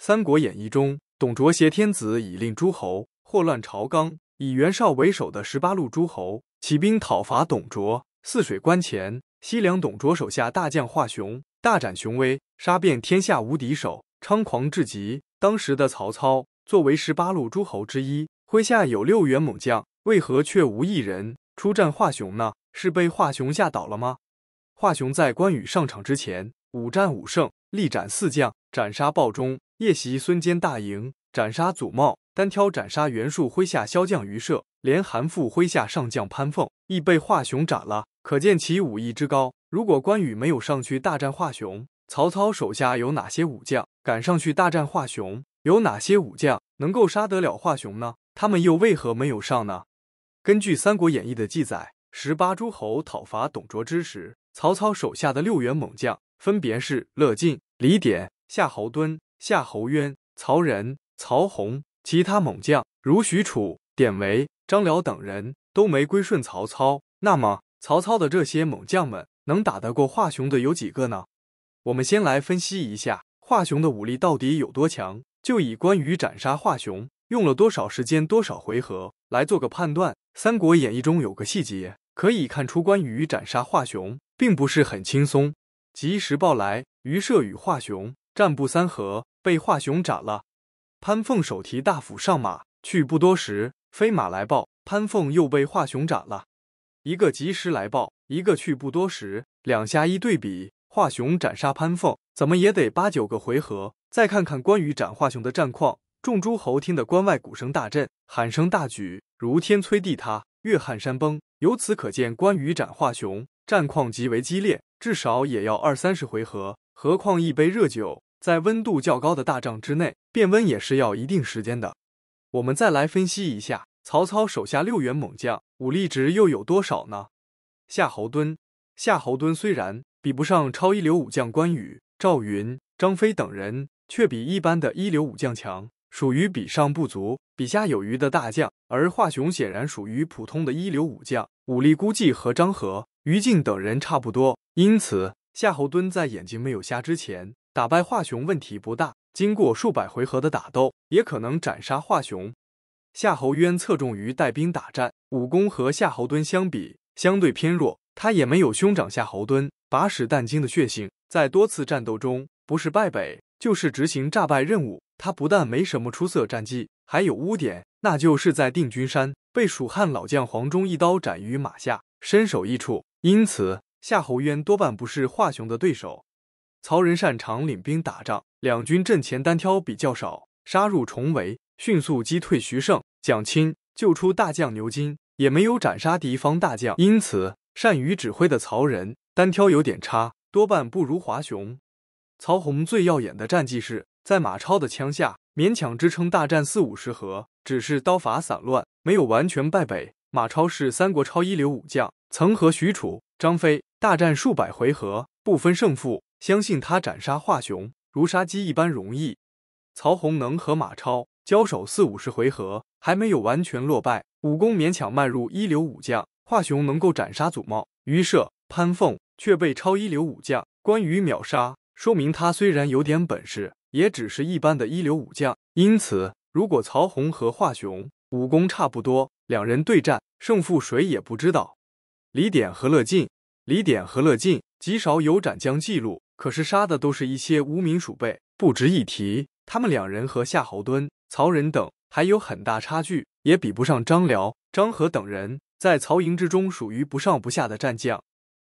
《三国演义》中，董卓挟天子以令诸侯，祸乱朝纲。以袁绍为首的十八路诸侯起兵讨伐董卓。泗水关前，西凉董卓手下大将华雄大展雄威，杀遍天下无敌手，猖狂至极。当时的曹操作为十八路诸侯之一，麾下有六员猛将，为何却无一人出战华雄呢？是被华雄吓倒了吗？华雄在关羽上场之前，五战五胜，力斩四将，斩杀鲍忠。夜袭孙坚大营，斩杀祖茂；单挑斩杀袁术麾下骁将于射，连韩馥麾下上将潘凤亦被华雄斩了。可见其武艺之高。如果关羽没有上去大战华雄，曹操手下有哪些武将敢上去大战华雄？有哪些武将能够杀得了华雄呢？他们又为何没有上呢？根据《三国演义》的记载，十八诸侯讨伐董卓之时，曹操手下的六员猛将分别是乐进、李典、夏侯惇。夏侯渊、曹仁、曹洪，其他猛将如许褚、典韦、张辽等人都没归顺曹操。那么，曹操的这些猛将们能打得过华雄的有几个呢？我们先来分析一下华雄的武力到底有多强。就以关羽斩杀华雄用了多少时间、多少回合来做个判断。《三国演义》中有个细节可以看出，关羽斩杀华雄并不是很轻松。及时报来，于射与华雄。战不三合，被华雄斩了。潘凤手提大斧上马去，不多时，飞马来报，潘凤又被华雄斩了。一个及时来报，一个去不多时，两下一对比，华雄斩杀潘凤，怎么也得八九个回合。再看看关羽斩华雄的战况，众诸侯听得关外鼓声大震，喊声大举，如天摧地塌，岳撼山崩。由此可见，关羽斩华雄战况极为激烈，至少也要二三十回合。何况一杯热酒。在温度较高的大帐之内，变温也是要一定时间的。我们再来分析一下曹操手下六员猛将武力值又有多少呢？夏侯惇，夏侯惇虽然比不上超一流武将关羽、赵云、张飞等人，却比一般的一流武将强，属于比上不足、比下有余的大将。而华雄显然属于普通的一流武将，武力估计和张合、于禁等人差不多。因此，夏侯惇在眼睛没有瞎之前。打败华雄问题不大，经过数百回合的打斗，也可能斩杀华雄。夏侯渊侧重于带兵打战，武功和夏侯惇相比，相对偏弱。他也没有兄长夏侯惇，把使弹精的血性，在多次战斗中不是败北，就是执行诈败任务。他不但没什么出色战绩，还有污点，那就是在定军山被蜀汉老将黄忠一刀斩于马下，身首异处。因此，夏侯渊多半不是华雄的对手。曹仁擅长领兵打仗，两军阵前单挑比较少，杀入重围，迅速击退徐盛、蒋钦，救出大将牛金，也没有斩杀敌方大将，因此善于指挥的曹仁单挑有点差，多半不如华雄。曹洪最耀眼的战绩是在马超的枪下勉强支撑大战四五十合，只是刀法散乱，没有完全败北。马超是三国超一流武将，曾和许褚、张飞大战数百回合，不分胜负。相信他斩杀华雄如杀鸡一般容易。曹洪能和马超交手四五十回合还没有完全落败，武功勉强迈入一流武将。华雄能够斩杀祖茂、于射、潘凤，却被超一流武将关羽秒杀，说明他虽然有点本事，也只是一般的一流武将。因此，如果曹洪和华雄武功差不多，两人对战，胜负谁也不知道。李典和乐进，李典和乐进。极少有斩将记录，可是杀的都是一些无名鼠辈，不值一提。他们两人和夏侯惇、曹仁等还有很大差距，也比不上张辽、张合等人，在曹营之中属于不上不下的战将。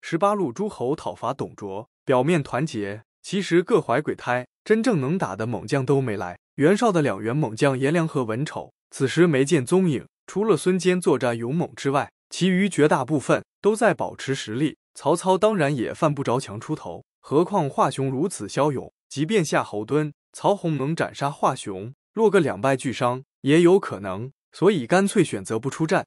十八路诸侯讨伐董卓，表面团结，其实各怀鬼胎。真正能打的猛将都没来。袁绍的两员猛将颜良和文丑，此时没见踪影。除了孙坚作战勇猛之外，其余绝大部分都在保持实力。曹操当然也犯不着强出头，何况华雄如此骁勇，即便夏侯惇、曹洪能斩杀华雄，落个两败俱伤也有可能，所以干脆选择不出战。